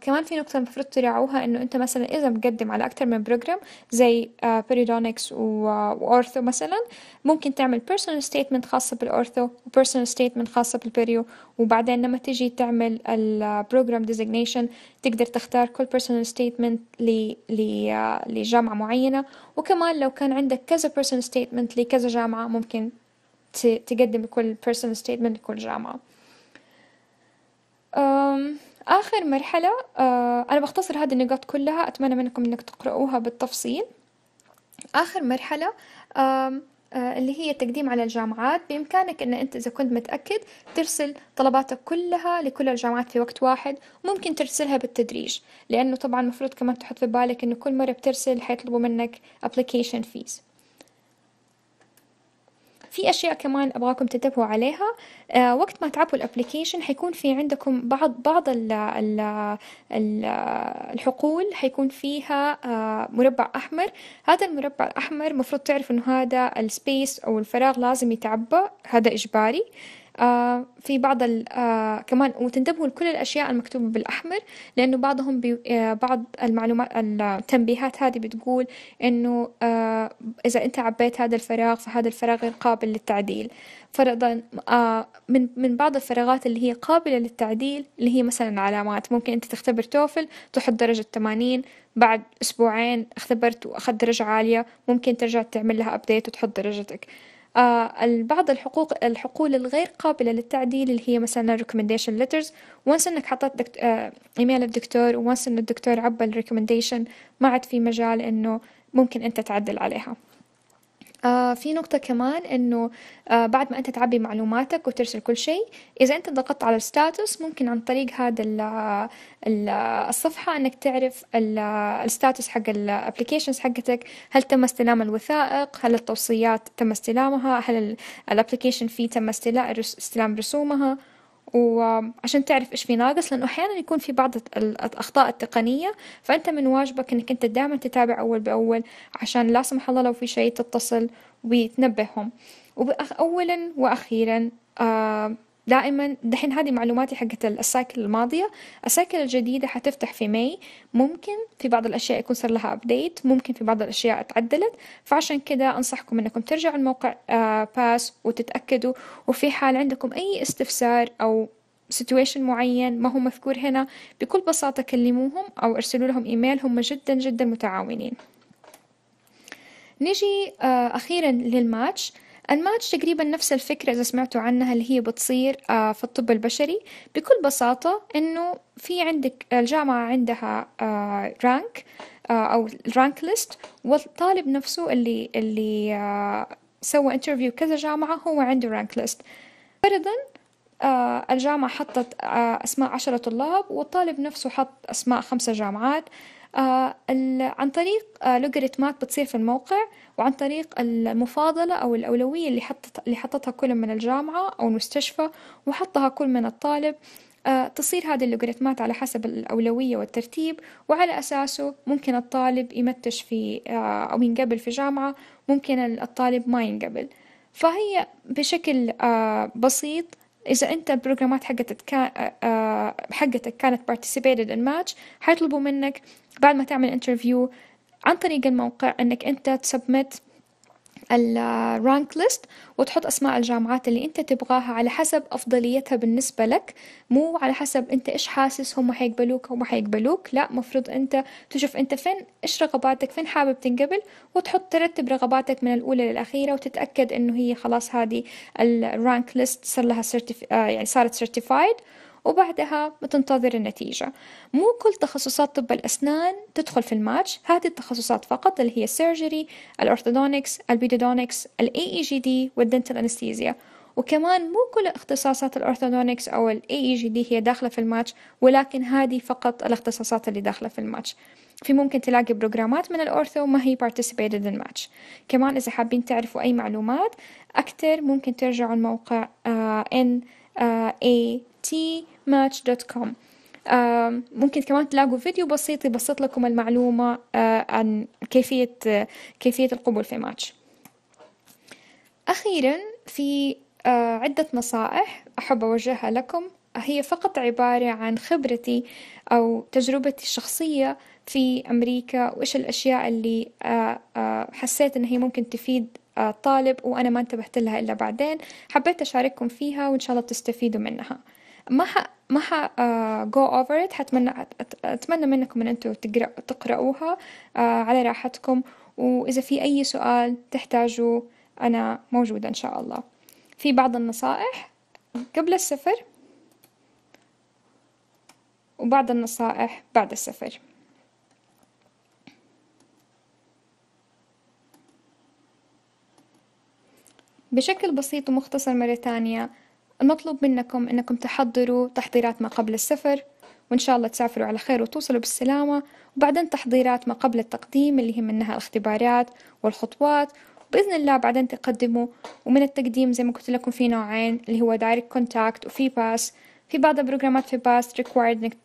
كمان في نقطة المفروض تراعوها انه انت مثلا اذا مقدم على اكثر من بروجرام زي بيريدونكس آه، واورثو مثلا ممكن تعمل بيرسونال ستيتمنت خاصة بالاورثو وبيرسونال ستيتمنت خاصة بالبيريو وبعدين لما تجي تعمل البروجرام آه، ديزيجنيشن تقدر تختار كل بيرسونال ستيتمنت آه، لجامعة معينة وكمان لو كان عندك كذا بيرسونال ستيتمنت لكذا جامعة ممكن تقدم كل personal statement لكل جامعة آخر مرحلة أه، أنا بختصر هذه النقاط كلها أتمنى منكم أنك تقرؤوها بالتفصيل آخر مرحلة أه، اللي هي التقديم على الجامعات بإمكانك أن أنت إذا كنت متأكد ترسل طلباتك كلها لكل الجامعات في وقت واحد ممكن ترسلها بالتدريج لأنه طبعا المفروض كمان تحط في بالك أنه كل مرة بترسل حيطلبوا منك application fees في اشياء كمان ابغاكم تنتبهوا عليها آه وقت ما تعبوا الابلكيشن حيكون في عندكم بعض بعض ال ال الـ الحقول حيكون فيها آه مربع احمر هذا المربع الاحمر مفروض تعرفوا انه هذا السبيس او الفراغ لازم يتعبى هذا اجباري آه، في بعض ال آه، كمان وتنتبهوا لكل الأشياء المكتوبة بالأحمر لأنه بعضهم آه، بعض المعلومات التنبيهات هذه بتقول إنه إذا أنت عبيت هذا الفراغ فهذا الفراغ غير قابل للتعديل فرضا من من بعض الفراغات اللي هي قابلة للتعديل اللي هي مثلا علامات ممكن أنت تختبر توفل تحط درجة 80 بعد أسبوعين اختبرت وأخذت درجة عالية ممكن ترجع تعمل لها أبديت وتحط درجتك آه، بعض الحقوق الحقول الغير قابلة للتعديل اللي هي مثلا recommendation letters وانس انك حطيت ايميل آه، الدكتور وانس ان الدكتور عبى recommendation ما عاد في مجال انه ممكن انت تعدل عليها آه في نقطة كمان إنه آه بعد ما أنت تعبي معلوماتك وترسل كل شيء، إذا أنت ضغطت على الستاتوس ممكن عن طريق هذا الـ الـ الصفحة إنك تعرف الستاتوس حق الابليكيشنز حقتك، هل تم استلام الوثائق؟ هل التوصيات تم استلامها؟ هل الابليكيشن فيه تم استلام رسومها؟ وعشان تعرف ايش في ناقص لانه احيانا يكون في بعض الاخطاء التقنيه فانت من واجبك انك انت دائما تتابع اول باول عشان لا سمح الله لو في شيء تتصل وتنبههم واولا واخيرا آه، دائما دحين هذه معلوماتي حقت السايكل الماضية السايكل الجديدة حتفتح في ماي ممكن في بعض الأشياء يكون صار لها أبديت ممكن في بعض الأشياء اتعدلت فعشان كذا أنصحكم أنكم ترجعوا الموقع باس آه، وتتأكدوا وفي حال عندكم أي استفسار أو سيتويشن معين ما هو مذكور هنا بكل بساطة كلموهم أو ارسلوا لهم إيميل هم جدا جدا متعاونين نجي آه، أخيرا للماتش الماتش تقريبا نفس الفكرة إذا سمعتوا عنها اللي هي بتصير آه، في الطب البشري بكل بساطة إنه في عندك الجامعة عندها رانك آه، آه، أو رانك ليست والطالب نفسه اللي اللي سوى انترفيو كذا جامعة هو عنده رانك ليست فرضا الجامعة حطت أسماء عشرة طلاب والطالب نفسه حط أسماء خمسة جامعات آه، عن طريق آه، لوغاريتمات بتصير في الموقع وعن طريق المفاضلة أو الأولوية اللي حطت اللي حطتها كل من الجامعة أو المستشفى وحطها كل من الطالب آه، تصير هذه اللوغاريتمات على حسب الأولوية والترتيب وعلى أساسه ممكن الطالب يمتش في أو ينقبل في جامعة ممكن الطالب ما ينقبل فهي بشكل بسيط إذا أنت البروجرامات حقتك آه، آه، حقتك كانت participated in match حيطلبوا منك بعد ما تعمل انترفيو عن طريق الموقع إنك أنت تسبمت الرانك ليست وتحط اسماء الجامعات اللي انت تبغاها على حسب افضليتها بالنسبه لك مو على حسب انت ايش حاسس هم حيقبلوك هم حيقبلوك لا مفروض انت تشوف انت فين ايش رغباتك فين حابب تنقبل وتحط ترتب رغباتك من الاولى للاخيره وتتاكد انه هي خلاص هذه الرانك ليست صار لها آه، يعني صارت سيرتيفايد وبعدها بتنتظر النتيجة مو كل تخصصات طب الأسنان تدخل في الماتش هذه التخصصات فقط اللي هي السيرجري الأورثودونكس البيدودونكس الاي اي جي دي والدنتال أنستيزيا وكمان مو كل اختصاصات الأورثودونكس أو الاي اي جي دي هي داخلة في الماتش ولكن هذه فقط الاختصاصات اللي داخلة في الماتش في ممكن تلاقي بروجرامات من الأورثو ما هي participated in match كمان إذا حابين تعرفوا أي معلومات أكتر ممكن ترجعوا الموقع uh, n uh, a tmatch.com ممكن كمان تلاقوا فيديو بسيط يبسط لكم المعلومة آه، عن كيفية آه، كيفية القبول في ماتش أخيرا في آه، عدة نصائح أحب أوجهها لكم هي فقط عبارة عن خبرتي أو تجربتي الشخصية في أمريكا وإيش الأشياء اللي حسيت إن هي ممكن تفيد طالب وأنا ما انتبهت لها إلا بعدين حبيت أشارككم فيها وإن شاء الله بتستفيدوا منها ما ح... ما ح آه, go over it حتمنى أتمنى منكم إن أنتوا تقرأ... تقرأوها آه, على راحتكم وإذا في أي سؤال تحتاجوا أنا موجودة إن شاء الله في بعض النصائح قبل السفر وبعض النصائح بعد السفر بشكل بسيط ومختصر مرة تانية المطلوب منكم أنكم تحضروا تحضيرات ما قبل السفر وإن شاء الله تسافروا على خير وتوصلوا بالسلامة وبعدين تحضيرات ما قبل التقديم اللي هي منها الاختبارات والخطوات بإذن الله بعدين تقدموا ومن التقديم زي ما قلت لكم في نوعين اللي هو دايركت كونتاكت وفي باس في بعض البروجرامات في باس ريكوايرد انك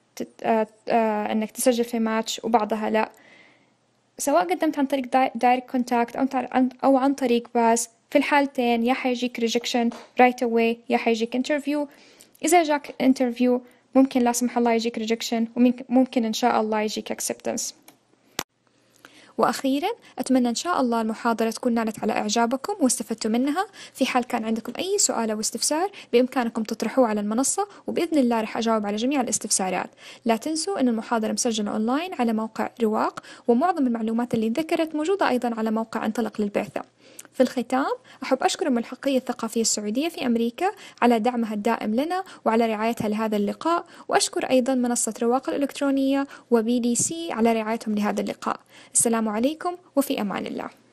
آه، آه، انك تسجل في ماتش وبعضها لا سواء قدمت عن طريق دايركت كونتاكت او عن طريق باس في الحالتين يا حيجيك ريجكشن رايت اواي يا حيجيك انترفيو اذا جاك انترفيو ممكن لا سمح الله يجيك ريجكشن وممكن ان شاء الله يجيك اكسبتنس وأخيرا أتمنى إن شاء الله المحاضرة تكون نالت على إعجابكم واستفدتوا منها في حال كان عندكم أي سؤال أو استفسار بإمكانكم تطرحوه على المنصة وبإذن الله راح أجاوب على جميع الاستفسارات لا تنسوا أن المحاضرة مسجلة أونلاين على موقع رواق ومعظم المعلومات اللي ذكرت موجودة أيضا على موقع انطلق للبعثة في الختام أحب أشكر الملحقية الثقافية السعودية في أمريكا على دعمها الدائم لنا وعلى رعايتها لهذا اللقاء وأشكر أيضا منصة رواق الإلكترونية وبي دي سي على رعايتهم لهذا اللقاء السلام عليكم وفي أمان الله